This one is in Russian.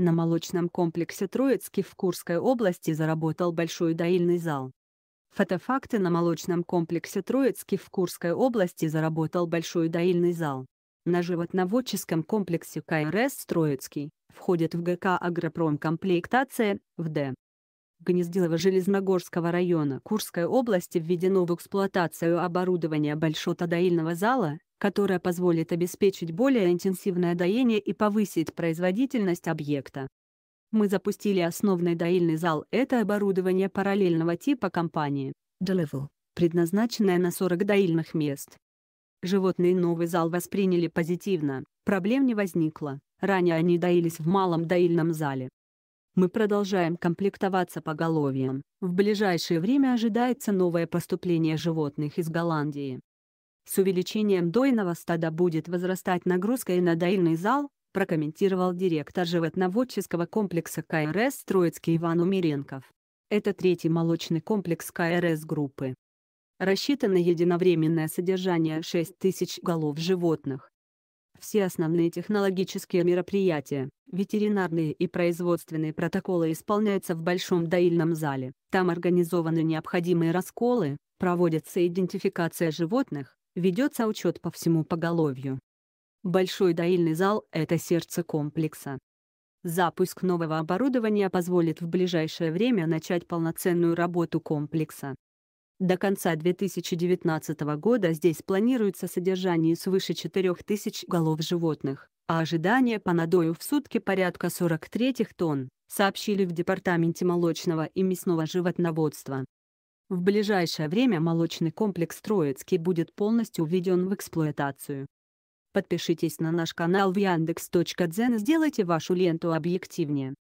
На молочном комплексе Троицкий в Курской области заработал большой доильный зал. Фотофакты на молочном комплексе Троицкий в Курской области заработал большой доильный зал. На животноводческом комплексе КРС Троицкий входит в ГК «Агропромкомплектация» в Д. Гнездилово Железногорского района Курской области введено в эксплуатацию оборудование большого доильного зала которая позволит обеспечить более интенсивное доение и повысить производительность объекта. Мы запустили основной доильный зал. Это оборудование параллельного типа компании Delivel, предназначенное на 40 доильных мест. Животные новый зал восприняли позитивно, проблем не возникло, ранее они доились в малом доильном зале. Мы продолжаем комплектоваться поголовьем. В ближайшее время ожидается новое поступление животных из Голландии. С увеличением дойного стада будет возрастать нагрузка и на доильный зал, прокомментировал директор животноводческого комплекса КРС Троицкий Иван Умеренков. Это третий молочный комплекс КРС группы. Рассчитано единовременное содержание 6000 голов животных. Все основные технологические мероприятия, ветеринарные и производственные протоколы исполняются в большом доильном зале. Там организованы необходимые расколы, проводится идентификация животных, ведется учет по всему поголовью. Большой доильный зал – это сердце комплекса. Запуск нового оборудования позволит в ближайшее время начать полноценную работу комплекса. До конца 2019 года здесь планируется содержание свыше 4000 голов животных, а ожидание по надою в сутки порядка 43 тонн, сообщили в Департаменте молочного и мясного животноводства. В ближайшее время молочный комплекс Троицкий будет полностью введен в эксплуатацию. Подпишитесь на наш канал в яндекс.Дзен и сделайте вашу ленту объективнее.